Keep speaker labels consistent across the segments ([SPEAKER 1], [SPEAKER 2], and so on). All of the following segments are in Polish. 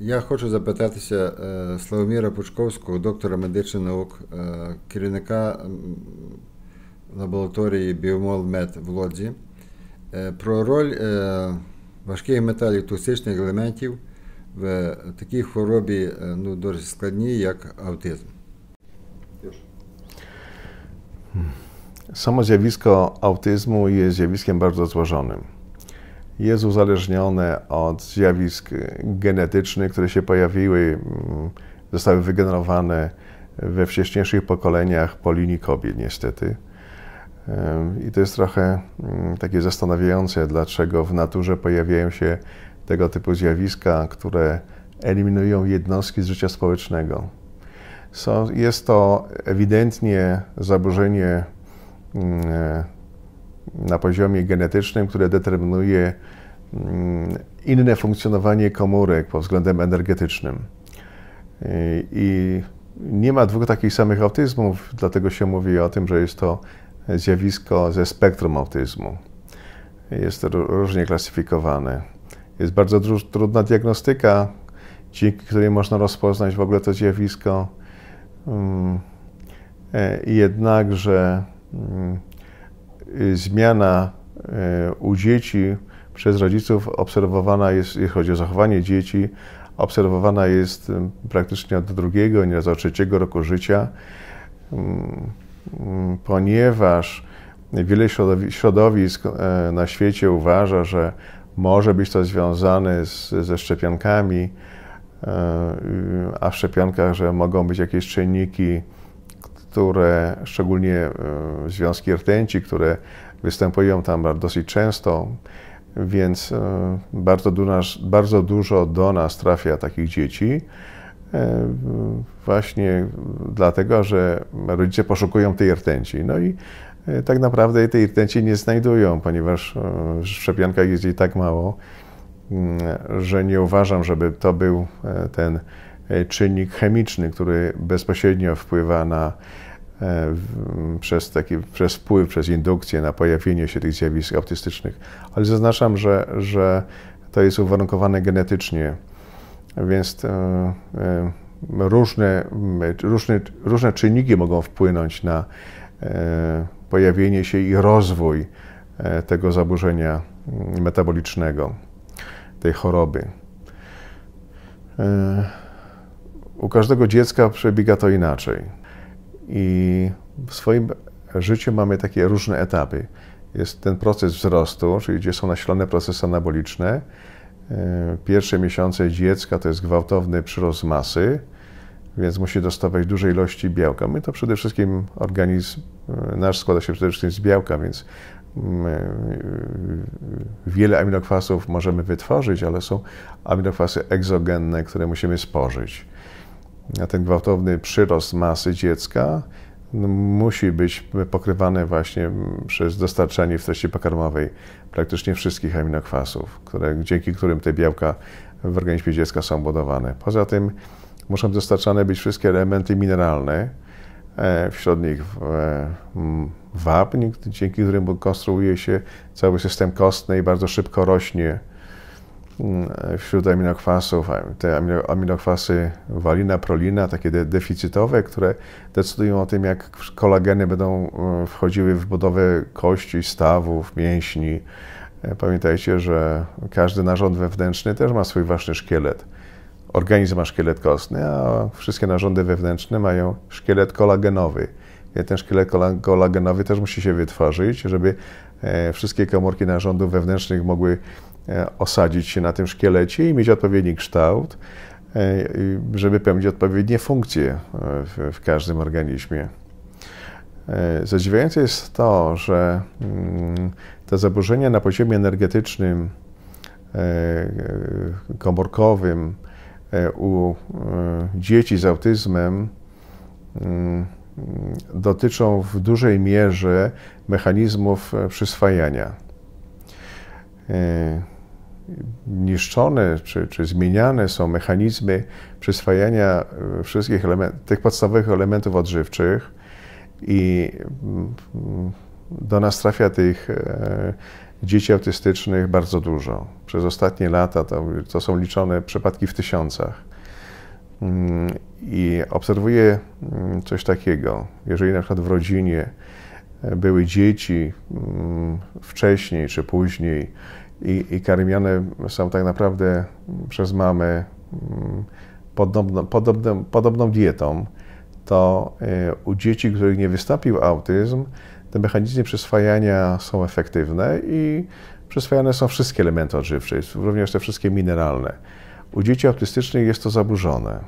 [SPEAKER 1] Я хочу запитатися е, Славоміра Пучковського, доктора медичних наук, е, керівника лабораторії Біомолмед в Лодзі, е, про роль важких металів токсичних елементів в такій хворобі ну, дуже складній, як аутизм. Sama zjawisko autyzmu є zjawiskiem дуже зважаним. jest uzależnione od zjawisk genetycznych, które się pojawiły, mm, zostały wygenerowane we wcześniejszych pokoleniach po linii kobiet, niestety. I to jest trochę mm, takie zastanawiające, dlaczego w naturze pojawiają się tego typu zjawiska, które eliminują jednostki z życia społecznego. jest to ewidentnie zaburzenie mm, e, na poziomie genetycznym, które determinuje mm, inne funkcjonowanie komórek pod względem energetycznym. I nie ma dwóch takich samych autyzmów, dlatego się mówi o tym, że jest to zjawisko ze spektrum autyzmu. Jest różnie klasyfikowane. Jest bardzo trudna diagnostyka, dzięki której można rozpoznać w ogóle to zjawisko. Mm, e, jednakże mm, Y, zmiana y, u dzieci przez rodziców obserwowana jest, jeśli chodzi o zachowanie dzieci, obserwowana jest y, praktycznie od drugiego, nieraz od trzeciego roku życia, mm, mm, ponieważ wiele środowisk e, na świecie uważa, że może być to związane z, ze szczepionkami, e, a w szczepionkach, że mogą być jakieś czynniki które szczególnie e, związki rtęci, które występują tam dosyć często, więc e, bardzo, du nas, bardzo dużo do nas trafia takich dzieci. E, właśnie dlatego, że rodzice poszukują tej rtęci. No i tak naprawdę tej rtęci nie znajdują, ponieważ w szczepionkach jest jej tak mało, mm, że nie uważam, żeby to był ten czynnik chemiczny, który bezpośrednio wpływa na E, przez, taki, przez wpływ, przez indukcję na pojawienie się tych zjawisk autystycznych. Ale zaznaczam, że, że to jest uwarunkowane genetycznie, więc e, e, różne, różne, różne czynniki mogą wpłynąć na pojawienie się i rozwój tego zaburzenia metabolicznego, tej choroby. U każdego dziecka przebiega to inaczej. I w swoim życiu mamy takie różne etapy. Jest ten proces wzrostu, czyli gdzie są nasilone procesy anaboliczne. E, pierwsze miesiące dziecka to jest gwałtowny przyrost masy, więc musi dostawać dużej ilości białka. My to przede wszystkim organizm e, nasz składa się przede wszystkim z białka, więc mm, e, wiele aminokwasów możemy wytworzyć, ale są aminokwasy egzogenne, które musimy spożyć ten gwałtowny przyrost masy dziecka no, musi być pokrywany właśnie przez dostarczanie w treści pokarmowej praktycznie wszystkich aminokwasów, które, dzięki którym te białka w organizmie dziecka są budowane. Poza tym muszą dostarczane być wszystkie elementy mineralne, e, wśród nich e, wapń, dzięki którym konstruuje się cały system kostny i bardzo szybko rośnie Mm, wśród aminokwasów, te aminokwasy walina, prolina, takie deficytowe, które decydują o tym, jak kolageny będą mm, wchodziły w budowę kości, stawów, mięśni. E, pamiętajcie, że każdy narząd wewnętrzny też ma swój własny szkielet. Organizm ma szkielet kostny, a wszystkie narządy wewnętrzne mają szkielet kolagenowy. I ten szkielet kolagenowy też musi się wytworzyć, żeby e, wszystkie komórki narządów wewnętrznych mogły E, osadzić się na tym szkielecie i mieć odpowiedni kształt, e, żeby pełnić odpowiednie funkcje e, w każdym organizmie. Zadziwiające jest to, że mm, te zaburzenia na poziomie energetycznym, komórkowym u dzieci z autyzmem mm, dotyczą w dużej mierze mechanizmów przyswajania niszczone czy, czy zmieniane są mechanizmy przyswajania e, wszystkich element, tych podstawowych elementów odżywczych i mm, do nas trafia tych e, dzieci autystycznych bardzo dużo. Przez ostatnie lata to, to są liczone przypadki w tysiącach. Mm, I obserwuję mm, coś takiego. Jeżeli na przykład w rodzinie e, były dzieci wcześniej czy później i, i karmione są tak naprawdę przez mamy mm, podobno, podobną, podobną dietą, to y, u dzieci, których nie wystąpił autyzm, te mechanizmy przyswajania są efektywne i przyswajane są wszystkie elementy odżywcze, również te wszystkie mineralne. U dzieci autystycznych jest to zaburzone.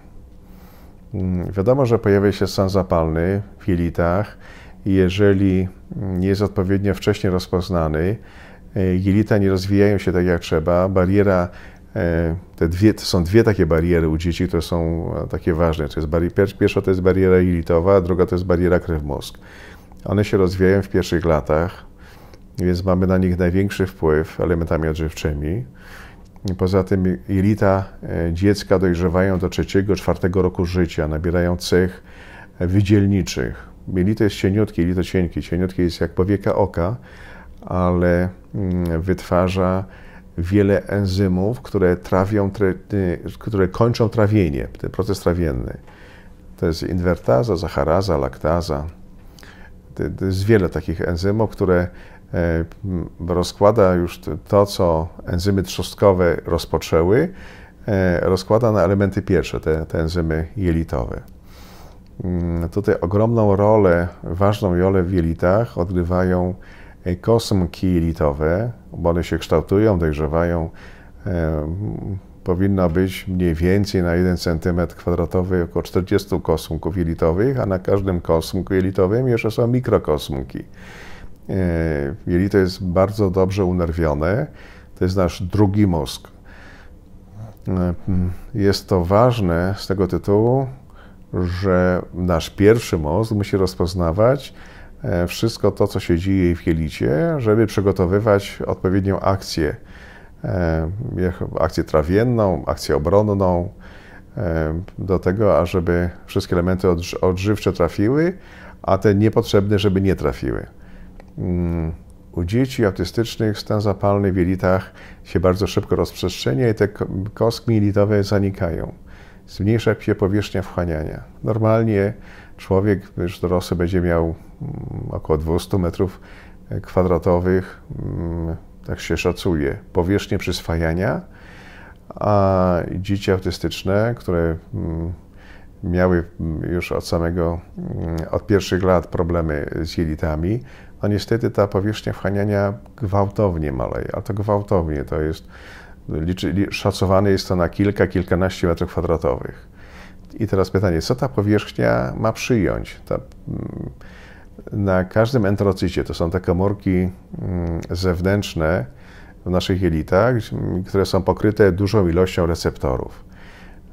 [SPEAKER 1] Mm, wiadomo, że pojawia się stan zapalny w jelitach. Jeżeli nie jest odpowiednio wcześnie rozpoznany, E, jelita nie rozwijają się tak jak trzeba. Bariera, e, te dwie, to są dwie takie bariery u dzieci, które są e, takie ważne. To jest barier, pierwsza to jest bariera jelitowa, a druga to jest bariera krew-mózg. One się rozwijają w pierwszych latach, więc mamy na nich największy wpływ elementami odżywczymi. Poza tym jelita dziecka dojrzewają do trzeciego, czwartego roku życia, nabierają cech wydzielniczych. Jelito jest cieniutkie, jelito cienkie. Cieniutkie jest jak powieka oka, ale mm, wytwarza wiele enzymów, które trawią, które kończą trawienie, ten proces trawienny. To jest inwertaza, zacharaza, laktaza. To jest wiele takich enzymów, które e, rozkłada już to, co enzymy trzostkowe rozpoczęły, e, rozkłada na elementy pierwsze, te, te enzymy jelitowe. Mm, tutaj ogromną rolę, ważną rolę w jelitach odgrywają E, kosm kielitowe, bo one się kształtują, dojrzewają, e, powinno być mniej więcej na 1 cm kwadratowy około 40 kosmków jelitowych, a na każdym kosmku jelitowym jeszcze są mikrokosmki. E, jelito jest bardzo dobrze unerwione, to jest nasz drugi mózg. Jest to ważne z tego tytułu, że nasz pierwszy mózg musi rozpoznawać E, wszystko to, co się dzieje w jelicie, żeby przygotowywać odpowiednią akcję, e, akcję trawienną, akcję obronną, e, do tego, ażeby wszystkie elementy odżywcze trafiły, a te niepotrzebne, żeby nie trafiły. Mm, u dzieci autystycznych stan zapalny w jelitach się bardzo szybko rozprzestrzenia i te kostki jelitowe zanikają. Zmniejsza się powierzchnia wchłaniania. Normalnie człowiek już dorosły będzie miał Mm, około 200 metrów e, kwadratowych, mm, tak się szacuje, powierzchnię przyswajania, a dzieci autystyczne, które mm, miały już od samego, od pierwszych lat problemy z jelitami, no niestety ta powierzchnia wchłaniania gwałtownie maleje, a to gwałtownie, to jest, liczy, szacowane jest to na kilka, kilkanaście metrów kwadratowych. I teraz pytanie, co ta powierzchnia ma przyjąć? Ta, na każdym entrocycie, to są te komórki mm, zewnętrzne w naszych jelitach, które są pokryte dużą ilością receptorów.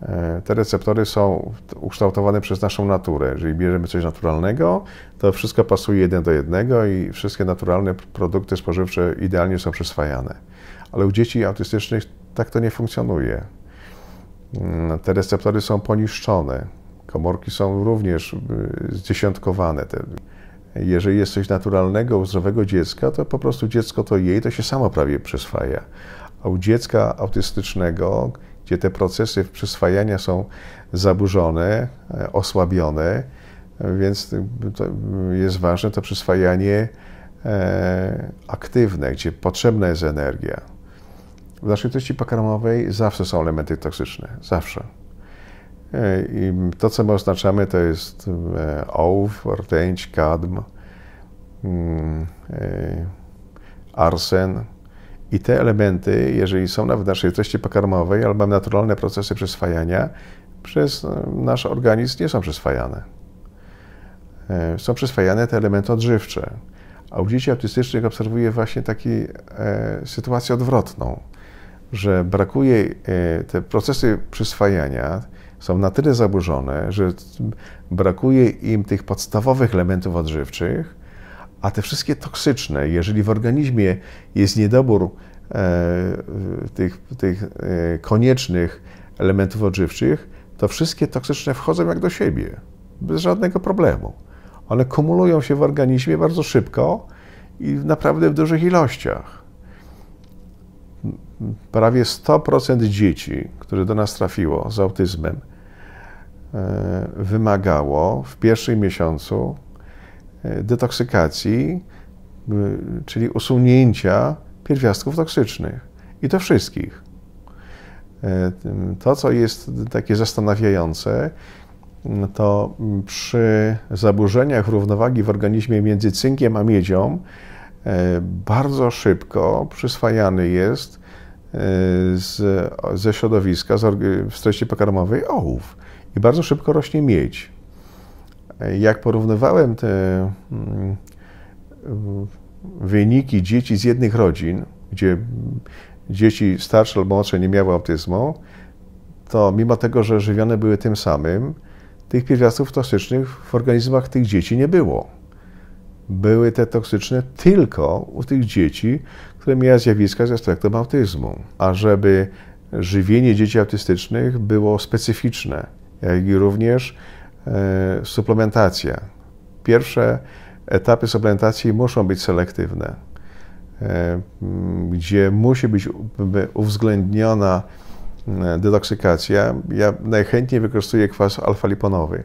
[SPEAKER 1] E, te receptory są ukształtowane przez naszą naturę. Jeżeli bierzemy coś naturalnego, to wszystko pasuje jeden do jednego i wszystkie naturalne produkty spożywcze idealnie są przyswajane. Ale u dzieci autystycznych tak to nie funkcjonuje. Mm, te receptory są poniszczone. Komórki są również y, zdziesiątkowane. Jeżeli jest coś naturalnego zdrowego dziecka, to po prostu dziecko to jej, to się samo prawie przyswaja. A u dziecka autystycznego, gdzie te procesy przyswajania są zaburzone, e, osłabione, więc jest ważne to przyswajanie e, aktywne, gdzie potrzebna jest energia. W naszej treści pokarmowej zawsze są elementy toksyczne, zawsze. E, I to, co my oznaczamy, to jest e, ołów, rtęć, kadm, mm, e, arsen. I te elementy, jeżeli są nawet w naszej treści pokarmowej, albo mamy naturalne procesy przyswajania, przez nasz organizm nie są przyswajane. Są przyswajane te elementy odżywcze. A u dzieci autystycznych obserwuję właśnie taką sytuację odwrotną, że brakuje te procesy przyswajania, są na tyle zaburzone, że brakuje im tych podstawowych elementów odżywczych, a te wszystkie toksyczne, jeżeli w organizmie jest niedobór e, tych, tych e, koniecznych elementów odżywczych, to wszystkie toksyczne wchodzą jak do siebie, bez żadnego problemu. One kumulują się w organizmie bardzo szybko i naprawdę w dużych ilościach. Prawie 100% dzieci, które do nas trafiło z autyzmem, E, wymagało w pierwszym miesiącu e, detoksykacji, e, czyli usunięcia pierwiastków toksycznych. I to wszystkich. To, co jest takie zastanawiające, mm, to przy zaburzeniach równowagi w organizmie między cynkiem a miedzią bardzo szybko przyswajany jest Y, z, ze środowiska, z, w treści pokarmowej ołów. I bardzo szybko rośnie miedź. Jak porównywałem te mm, wyniki dzieci z jednych rodzin, gdzie dzieci starsze albo młodsze nie miały autyzmu, to mimo tego, że żywione były tym samym, tych pierwiastków toksycznych w organizmach tych dzieci nie było. Były te toksyczne tylko u tych dzieci, które miała zjawiska z aspektem autyzmu, a żeby żywienie dzieci autystycznych było specyficzne, jak i również e, suplementacja. Pierwsze etapy suplementacji muszą być selektywne, e, gdzie musi być uwzględniona e, detoksykacja. Ja najchętniej wykorzystuję kwas alfaliponowy.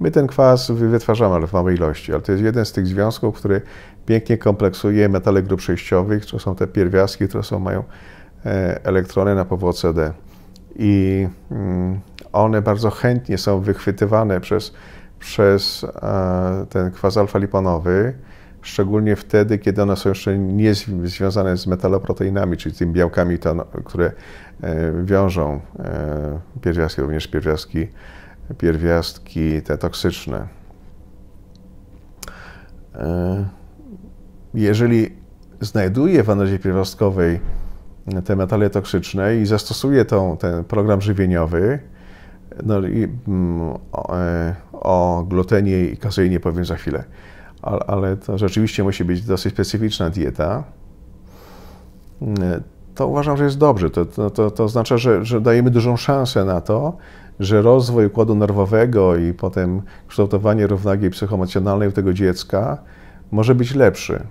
[SPEAKER 1] My ten kwas wytwarzamy ale w małej ilości, ale to jest jeden z tych związków, który pięknie kompleksuje metale grup przejściowych, to są te pierwiastki, które są, mają e, elektrony na powłoce D. I mm, one bardzo chętnie są wychwytywane przez, przez e, ten kwas alfa-liponowy, szczególnie wtedy, kiedy one są jeszcze nie związane z metaloproteinami, czyli tymi białkami, które e, wiążą pierwiastki, również pierwiastki, pierwiastki te toksyczne jeżeli znajduje w analizie pierwiastkowej te metale toksyczne i zastosuje tą, ten program żywieniowy, no i, mm, o, e, o glutenie i kazeinie powiem za chwilę, ale, ale to rzeczywiście musi być dosyć specyficzna dieta, mm, to uważam, że jest dobrze. To, to, to, to oznacza, że, że dajemy dużą szansę na to, że rozwój układu nerwowego i potem kształtowanie równowagi psychoemocjonalnej u tego dziecka może być lepszy.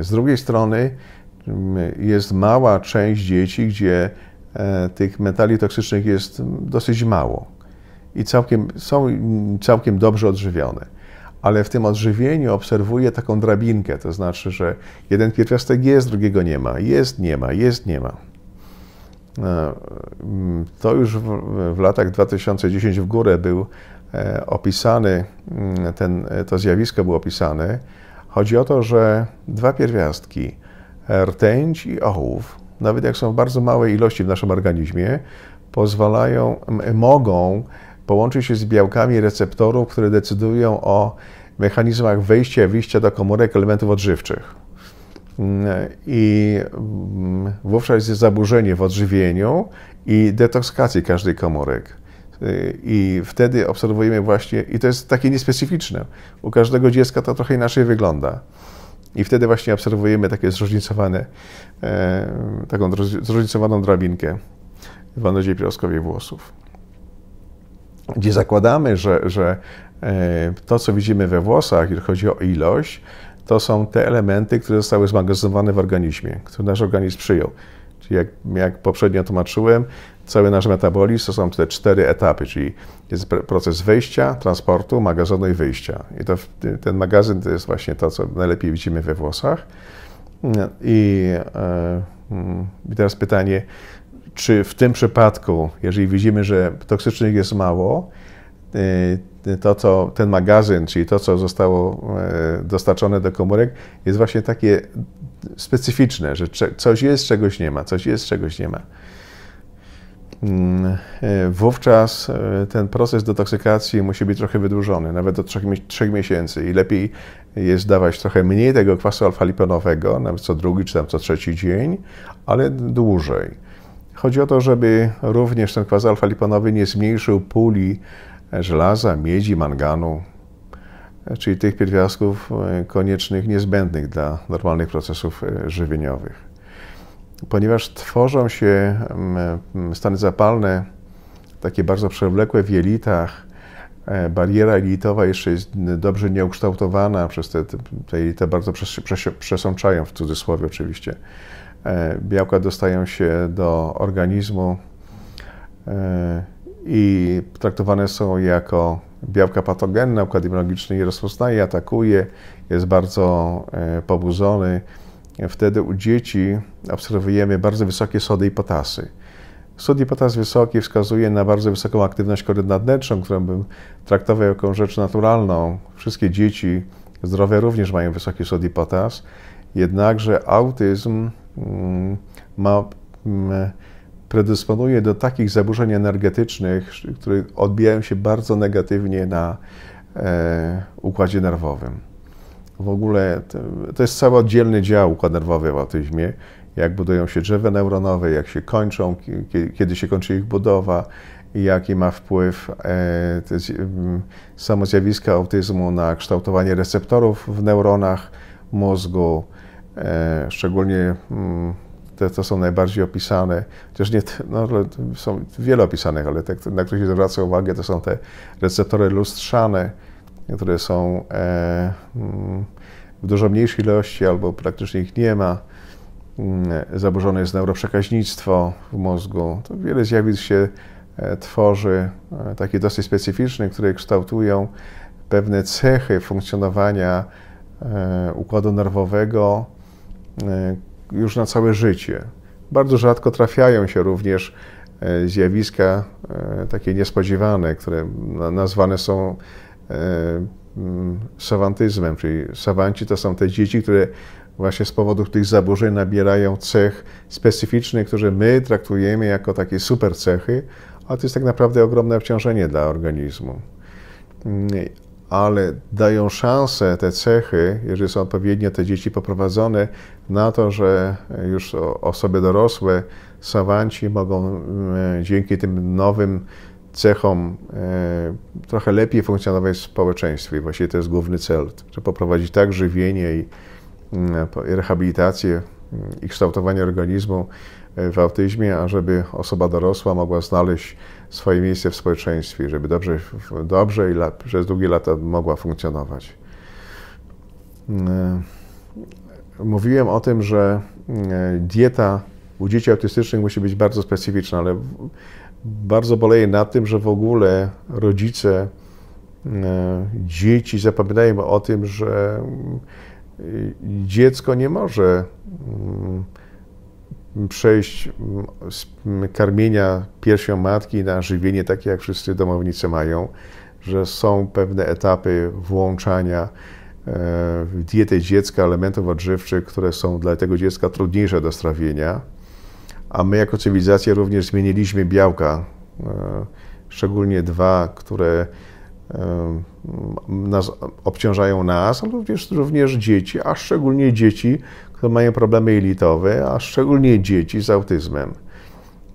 [SPEAKER 1] Z drugiej strony mm, jest mała część dzieci, gdzie e, tych metali toksycznych jest dosyć mało i całkiem, są całkiem dobrze odżywione. Ale w tym odżywieniu obserwuję taką drabinkę, to znaczy, że jeden pierwiastek jest, drugiego nie ma, jest, nie ma, jest, nie ma. E, mm, to już w, latach 2010 w górę był e, opisany, mm, ten, to zjawisko było opisane Chodzi o to, że dwa pierwiastki, rtęć i ołów, nawet jak są w bardzo małej ilości w naszym organizmie, pozwalają, mogą połączyć się z białkami receptorów, które decydują o mechanizmach wejścia i wyjścia do komórek elementów odżywczych. Mm, I mm, wówczas jest zaburzenie w odżywieniu i detoksykacji każdej komórek. Y, I wtedy obserwujemy właśnie, i to jest takie niespecyficzne, u każdego dziecka to trochę inaczej wygląda. I wtedy właśnie obserwujemy takie zróżnicowane, e, taką zróżnicowaną drabinkę w anodzie piaskowej włosów. Gdzie zakładamy, że, że e, to, co widzimy we włosach, jeżeli chodzi o ilość, to są te elementy, które zostały zmagazynowane w organizmie, które nasz organizm przyjął. Czyli jak, jak poprzednio tłumaczyłem, cały nasz metabolizm to są te cztery etapy, czyli jest proces wejścia, transportu, magazynu i wyjścia. I to, ten magazyn to jest właśnie to, co najlepiej widzimy we włosach. I, e, mm, I teraz pytanie, czy w tym przypadku, jeżeli widzimy, że toksycznych jest mało, e, to, co ten magazyn, czyli to, co zostało e, dostarczone do komórek, jest właśnie takie specyficzne, że coś jest, czegoś nie ma, coś jest, czegoś nie ma. Mm, e, wówczas e, ten proces detoksykacji musi być trochę wydłużony, nawet do 3, 3 miesięcy i lepiej jest dawać trochę mniej tego kwasu alfaliponowego, nawet co drugi czy tam co trzeci dzień, ale dłużej. Chodzi o to, żeby również ten kwas alfaliponowy nie zmniejszył puli e, żelaza, miedzi, manganu, czyli tych pierwiastków koniecznych, niezbędnych dla normalnych procesów żywieniowych ponieważ tworzą się mm, mm, stany zapalne takie bardzo przewlekłe w jelitach, e, bariera jelitowa jeszcze jest dobrze nieukształtowana, przez te, te jelita bardzo przesączają, w cudzysłowie oczywiście. E, białka dostają się do organizmu e, i traktowane są jako białka patogenne, układ immunologiczny je rozpoznaje, atakuje, jest bardzo pobudzony, wtedy u dzieci obserwujemy bardzo wysokie sody i potasy. Sód i potas wysoki wskazuje na bardzo wysoką aktywność kory nadleczą, którą bym traktował jako rzecz naturalną. Wszystkie dzieci zdrowe również mają wysoki sód i potas, jednakże autyzm mm, ma, mm, predysponuje do takich zaburzeń energetycznych, które odbijają się bardzo negatywnie na e, układzie nerwowym w ogóle to jest cały oddzielny dział układ nerwowy w autyzmie, jak budują się drzewa neuronowe, jak się kończą, kiedy się kończy ich budowa, jaki ma wpływ e, mm, samo zjawisko autyzmu na kształtowanie receptorów w neuronach mózgu, e, szczególnie mm, te, to są najbardziej opisane, chociaż nie, no, są wiele opisanych, ale te, na które się zwraca uwagę, to są te receptory lustrzane, które są e, mm, w dużo mniejszej ilości albo praktycznie ich nie ma. Mm, zaburzone jest neuroprzekaźnictwo w mózgu. To wiele zjawisk się e, tworzy, e, takie dosyć specyficzne, które kształtują pewne cechy funkcjonowania układu nerwowego już na całe życie. Bardzo rzadko trafiają się również zjawiska takie niespodziewane, które nazwane są E, mm, sawantyzmem, czyli savanci to są te dzieci, które właśnie z powodu tych zaburzeń nabierają cech specyficznych, które my traktujemy jako takie super cechy, a to jest tak naprawdę ogromne obciążenie dla organizmu. Mm, ale dają szansę te cechy, jeżeli są odpowiednio te dzieci poprowadzone, na to, że już osoby dorosłe, sawanci mogą mm, dzięki tym nowym cechom e, trochę lepiej funkcjonować w społeczeństwie. właściwie to jest główny cel, żeby poprowadzić tak żywienie i mm, rehabilitację mm, i kształtowanie organizmu e, w autyzmie, ażeby osoba dorosła mogła znaleźć swoje miejsce w społeczeństwie, żeby dobrze, dobrze i lat, przez długie lata mogła funkcjonować. Mm, mówiłem o tym, że dieta u dzieci autystycznych musi być bardzo specyficzna, ale bardzo boleję na tym, że w ogóle rodzice e, dzieci zapominają o tym, że e, dziecko nie może mm, przejść mm, z mm, karmienia piersią matki na żywienie takie, jak wszyscy domownicy mają, że są pewne etapy włączania e, w dietę dziecka elementów odżywczych, które są dla tego dziecka trudniejsze do strawienia a my jako cywilizacja również zmieniliśmy białka, e, szczególnie dwa, które e, nas, obciążają nas, ale również, również dzieci, a szczególnie dzieci, które mają problemy jelitowe, a szczególnie dzieci z autyzmem.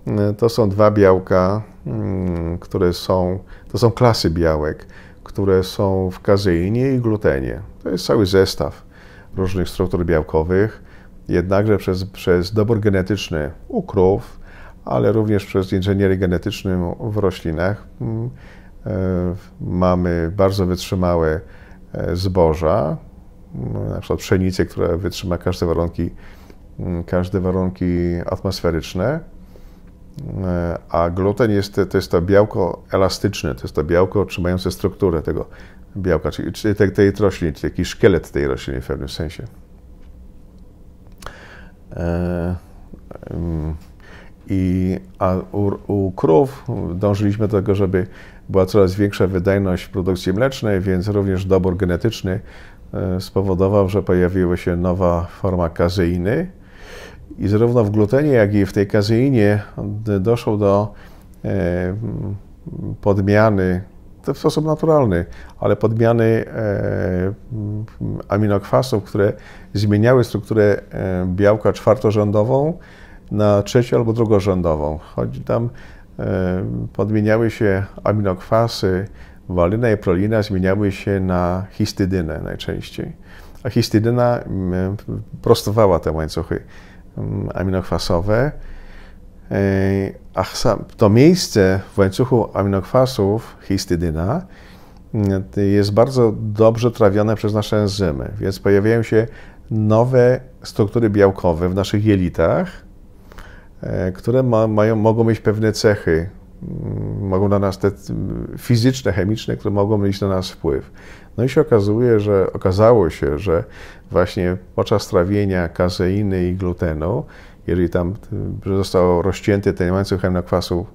[SPEAKER 1] E, to są dwa białka, mm, które są, to są klasy białek, które są w kazeinie i glutenie. To jest cały zestaw różnych struktur białkowych, Jednakże przez, przez dobór genetyczny u krów, ale również przez inżynierię genetyczną w roślinach mm, e, mamy bardzo wytrzymałe e, zboża, mm, na przykład pszenicę, która wytrzyma każde warunki, mm, każde warunki atmosferyczne, e, a gluten jest, to jest to białko elastyczne, to jest to białko trzymające strukturę tego białka, czyli tej, tej rośliny, czyli taki szkielet tej rośliny w pewnym sensie. E, I, a u, u krów dążyliśmy do tego, żeby była coraz większa wydajność w produkcji mlecznej, więc również dobór genetyczny e, spowodował, że pojawiła się nowa forma kazeiny. I zarówno w glutenie, jak i w tej kazeinie doszło do e, podmiany to w sposób naturalny, ale podmiany e, aminokwasów, które zmieniały strukturę e, białka czwartorządową na trzecią albo drugorządową. Chodzi tam, e, podmieniały się aminokwasy, walyna i prolina zmieniały się na histydynę najczęściej. A histydyna prostowała te łańcuchy aminokwasowe, to miejsce w łańcuchu aminokwasów histydyna mm, jest bardzo dobrze trawione przez nasze enzymy, więc pojawiają się nowe struktury białkowe w naszych jelitach, e, które ma, mają, mogą mieć pewne cechy, mm, mogą na nas te fizyczne, chemiczne, które mogą mieć na nas wpływ. No i się okazuje, że okazało się, że właśnie podczas trawienia kazeiny i glutenu jeżeli tam e, został rozcięty ten łańcuch aminokwasów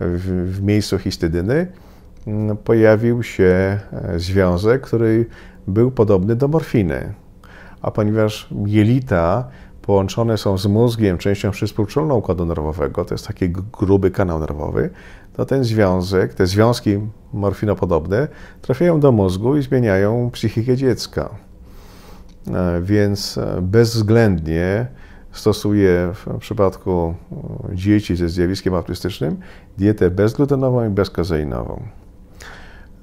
[SPEAKER 1] w, w miejscu histydyny, mm, pojawił się e, związek, który był podobny do morfiny. A ponieważ jelita połączone są z mózgiem, częścią przyspółczulną układu nerwowego, to jest taki gruby kanał nerwowy, to ten związek, te związki morfinopodobne trafiają do mózgu i zmieniają psychikę dziecka. E, więc bezwzględnie stosuje w przypadku e, dzieci ze zjawiskiem autystycznym dietę bezglutenową i bezkazeinową.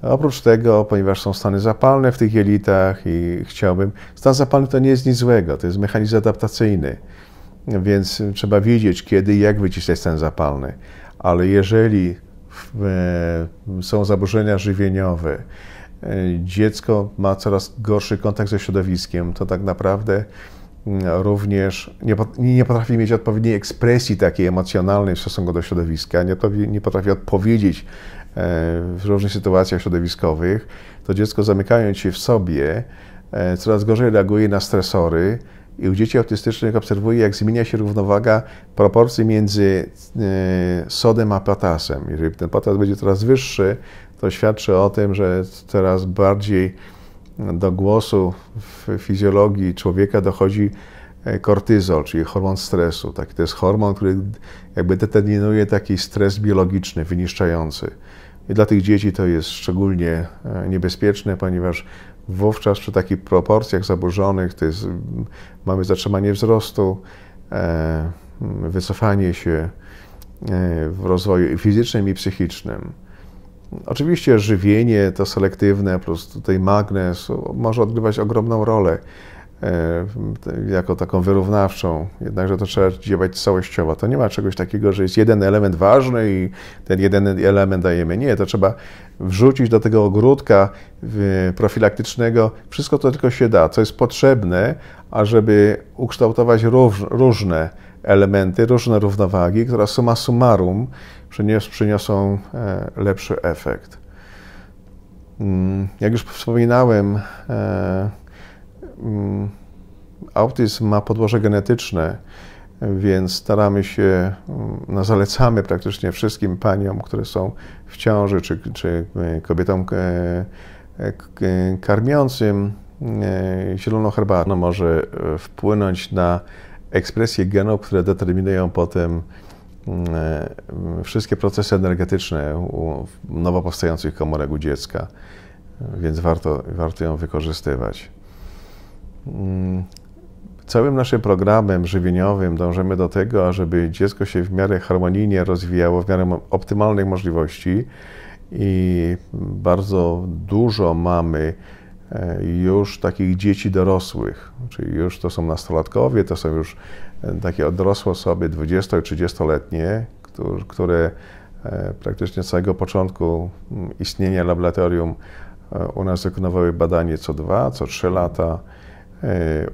[SPEAKER 1] Oprócz tego, ponieważ są stany zapalne w tych jelitach i chciałbym, stan zapalny to nie jest nic złego, to jest mechanizm adaptacyjny, więc trzeba wiedzieć kiedy i jak wyciskać stan zapalny. Ale jeżeli e, są zaburzenia żywieniowe, e, dziecko ma coraz gorszy kontakt ze środowiskiem, to tak naprawdę również nie, nie potrafi mieć odpowiedniej ekspresji takiej emocjonalnej w stosunku do środowiska, nie, nie potrafi odpowiedzieć e, w różnych sytuacjach środowiskowych, to dziecko zamykając się w sobie e, coraz gorzej reaguje na stresory i u dzieci autystycznych obserwuje, jak zmienia się równowaga proporcji między e, sodem a potasem. Jeżeli ten potas będzie coraz wyższy, to świadczy o tym, że coraz bardziej do głosu w fizjologii człowieka dochodzi e, kortyzol, czyli hormon stresu. Tak, to jest hormon, który jakby determinuje taki stres biologiczny, wyniszczający. I dla tych dzieci to jest szczególnie e, niebezpieczne, ponieważ wówczas przy takich proporcjach zaburzonych to jest, mamy zatrzymanie wzrostu, e, wycofanie się w rozwoju fizycznym i psychicznym. Oczywiście żywienie to selektywne plus tutaj magnez może odgrywać ogromną rolę e, jako taką wyrównawczą, jednakże to trzeba działać całościowo. To nie ma czegoś takiego, że jest jeden element ważny i ten jeden element dajemy. Nie, to trzeba wrzucić do tego ogródka profilaktycznego wszystko, co tylko się da, co jest potrzebne, ażeby ukształtować różne elementy, różne równowagi, które suma summarum przyniosą e, lepszy efekt. Mm, jak już wspominałem, e, mm, autyzm ma podłoże genetyczne, więc staramy się, mm, no zalecamy praktycznie wszystkim paniom, które są w ciąży, czy, czy kobietom e, karmiącym zieloną herbatę. No może wpłynąć na ekspresje genów, które determinują potem mm, e, mm, wszystkie procesy energetyczne u nowo powstających komórek u dziecka, więc warto, warto ją wykorzystywać. Mm, całym naszym programem żywieniowym dążymy do tego, ażeby dziecko się w miarę harmonijnie rozwijało, w miarę optymalnych możliwości i bardzo dużo mamy E, już takich dzieci dorosłych, czyli już to są nastolatkowie, to są już e, takie dorosłe osoby 20-30-letnie, które e, praktycznie z samego początku istnienia laboratorium u nas wykonywały badanie co dwa, co trzy lata,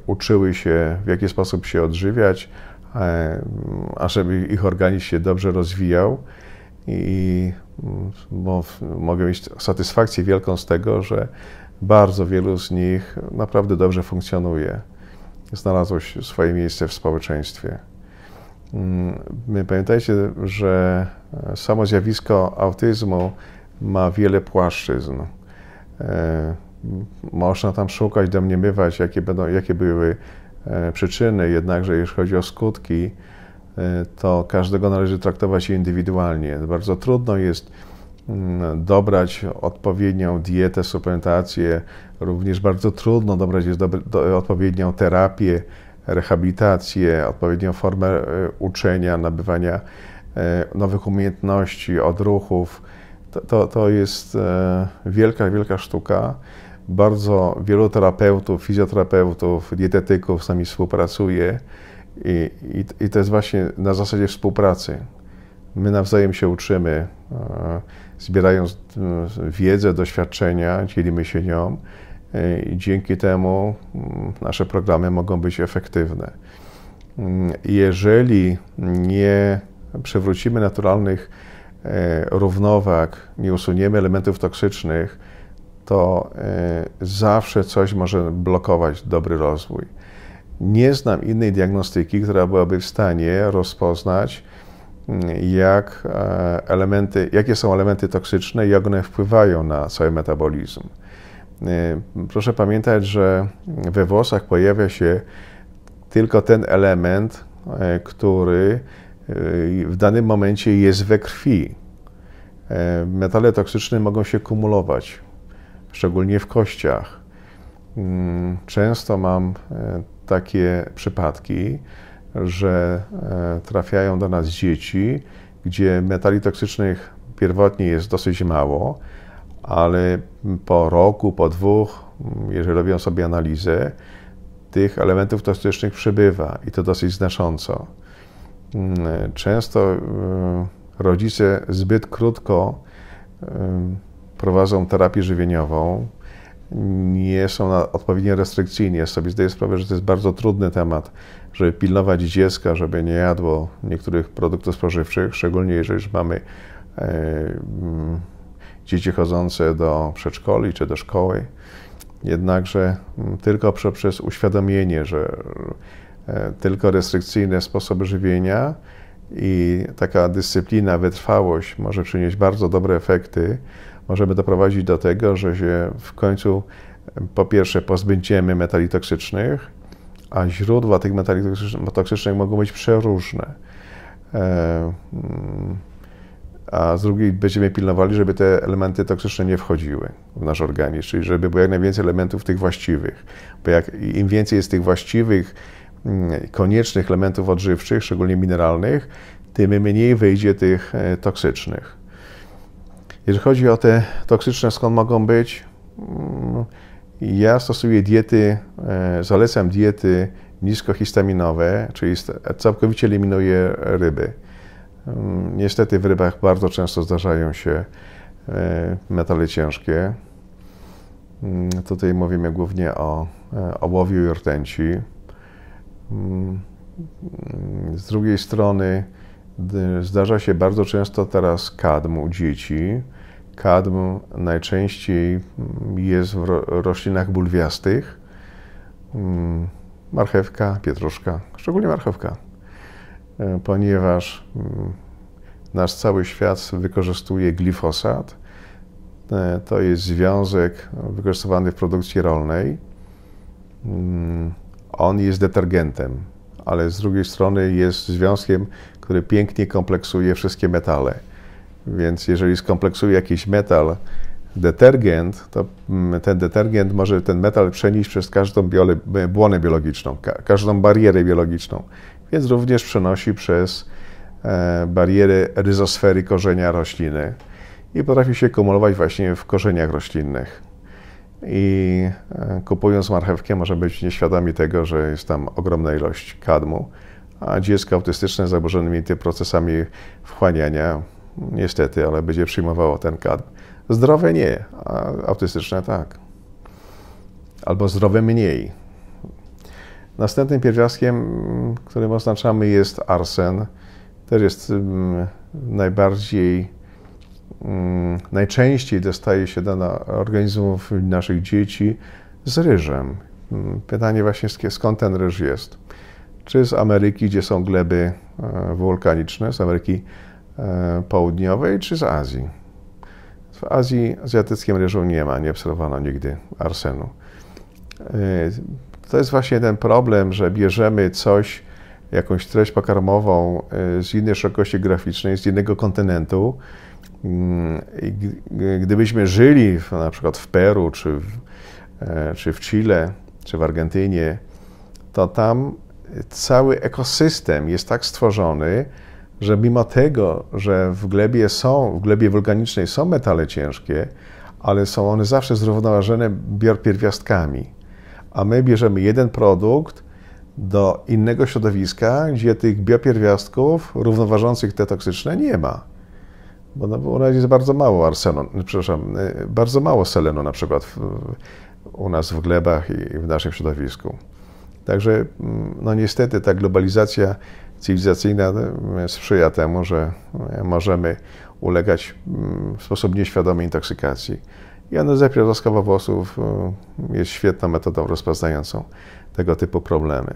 [SPEAKER 1] uczyły się w jaki sposób się odżywiać, a żeby ich organizm się dobrze rozwijał i bo mogę mieć satysfakcję wielką z tego, że bardzo wielu z nich naprawdę dobrze funkcjonuje. Znalazło swoje miejsce w społeczeństwie. Mm, pamiętajcie, że e, samo zjawisko autyzmu ma wiele płaszczyzn. E, można tam szukać, domniemywać, jakie, będą, jakie były e, przyczyny, jednakże jeśli chodzi o skutki, to każdego należy traktować indywidualnie. Bardzo trudno jest Mm, dobrać odpowiednią dietę, suplementację. Również bardzo trudno dobrać jest do, odpowiednią terapię, rehabilitację, odpowiednią formę e, uczenia, nabywania e, nowych umiejętności, odruchów. To, to, to jest e, wielka, wielka sztuka. Bardzo wielu terapeutów, fizjoterapeutów, dietetyków z nami współpracuje i, i, i to jest właśnie na zasadzie współpracy. My nawzajem się uczymy zbierając e, wiedzę, doświadczenia, dzielimy się nią. E, i Dzięki temu mm, nasze programy mogą być efektywne. Mm, jeżeli nie przywrócimy naturalnych e, równowag, nie usuniemy elementów toksycznych, to zawsze coś może blokować dobry rozwój. Nie znam innej diagnostyki, która byłaby w stanie rozpoznać jak e, elementy, jakie są elementy toksyczne i jak one wpływają na cały metabolizm. E, proszę pamiętać, że we włosach pojawia się tylko ten element, e, który w danym momencie jest we krwi. Metale toksyczne mogą się kumulować, szczególnie w kościach. Mm, często mam takie przypadki, że e, trafiają do nas dzieci, gdzie metali toksycznych pierwotnie jest dosyć mało, ale po roku, po dwóch, mm, jeżeli robią sobie analizę, tych elementów toksycznych przybywa i to dosyć znacząco. Mm, często e, rodzice zbyt krótko e, prowadzą terapię żywieniową, nie są odpowiednio restrykcyjni. Ja sobie zdaję sprawę, że to jest bardzo trudny temat, żeby pilnować dziecka, żeby nie jadło niektórych produktów spożywczych, szczególnie jeżeli już mamy e, mm, dzieci chodzące do przedszkoli czy do szkoły. Jednakże mm, tylko przez uświadomienie, że e, tylko restrykcyjne sposoby żywienia i taka dyscyplina, wytrwałość może przynieść bardzo dobre efekty. Możemy doprowadzić do tego, że się w końcu e, po pierwsze pozbędziemy metali toksycznych, a źródła tych metali toksycznych mogą być przeróżne. E, mm, a z drugiej będziemy pilnowali, żeby te elementy toksyczne nie wchodziły w nasz organizm, czyli żeby było jak najwięcej elementów tych właściwych. Bo jak, im więcej jest tych właściwych, mm, koniecznych elementów odżywczych, szczególnie mineralnych, tym mniej wyjdzie tych e, toksycznych. Jeżeli chodzi o te toksyczne, skąd mogą być? Mm, ja stosuję diety, e, zalecam diety niskohistaminowe, czyli całkowicie eliminuję ryby. Mm, niestety w rybach bardzo często zdarzają się e, metale ciężkie. Mm, tutaj mówimy głównie o e, ołowiu i rtęci. Mm, z drugiej strony zdarza się bardzo często teraz kadm u dzieci. Kadm najczęściej mm, jest w roślinach bulwiastych. Mm, marchewka, pietruszka, szczególnie marchewka, e, ponieważ mm, nasz cały świat wykorzystuje glifosat. E, to jest związek wykorzystywany w produkcji rolnej. On jest detergentem, ale z drugiej strony jest związkiem, który pięknie kompleksuje wszystkie metale więc jeżeli skompleksuje jakiś metal detergent, to mm, ten detergent może ten metal przenieść przez każdą e, błonę biologiczną, ka każdą barierę biologiczną. Więc również przenosi przez e, ryzosfery korzenia rośliny i potrafi się kumulować właśnie w korzeniach roślinnych. I e, kupując marchewkę, może być nieświadomi tego, że jest tam ogromna ilość kadmu, a dziecko autystyczne z zaburzonymi tymi procesami wchłaniania niestety, ale będzie przyjmowało ten kadr. Zdrowe nie, a autystyczne tak. Albo zdrowe mniej. Następnym pierwiastkiem, którym oznaczamy jest arsen. Też jest mm, najbardziej, mm, najczęściej dostaje się do organizmów naszych dzieci z ryżem. Mm, pytanie właśnie, skąd ten ryż jest? Czy z Ameryki, gdzie są gleby e, wulkaniczne, z Ameryki E, południowej czy z Azji. W Azji azjatyckim ryżu nie ma, nie obserwowano nigdy arsenu. E, to jest właśnie ten problem, że bierzemy coś, jakąś treść pokarmową e, z innej szerokości graficznej, z innego kontynentu. Mm, gdybyśmy żyli w, na przykład w Peru, czy w, czy w Chile, czy w Argentynie, to tam cały ekosystem jest tak stworzony, że mimo tego, że w glebie są, w glebie wulkanicznej są metale ciężkie, ale są one zawsze zrównoważone biorpierwiastkami. A my bierzemy jeden produkt do innego środowiska, gdzie tych biopierwiastków równoważących te toksyczne nie ma. Bo no, u nas jest bardzo mało arsenu, przepraszam, y, bardzo mało selenu na przykład w, u nas w glebach i w naszym środowisku. Także mm, no niestety ta globalizacja cywilizacyjna no, sprzyja temu, że no, możemy ulegać mm, w sposób nieświadomy intoksykacji. I analizepria zaskawa włosów mm, jest świetną metodą rozpoznającą tego typu problemy.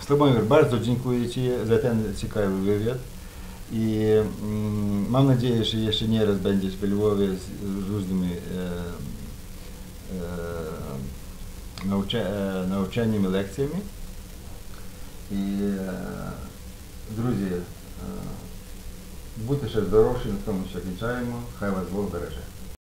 [SPEAKER 1] Sławomir, bardzo dziękuję Ci za ten ciekawy wywiad i mm, mam nadzieję, że jeszcze nie raz będziesz w Lwowie z różnymi e, e, nauczeniami, lekcjami. І, е, друзі, е, будьте ще здоровші, на тому що кінчаємо. Хай вас Бог береже.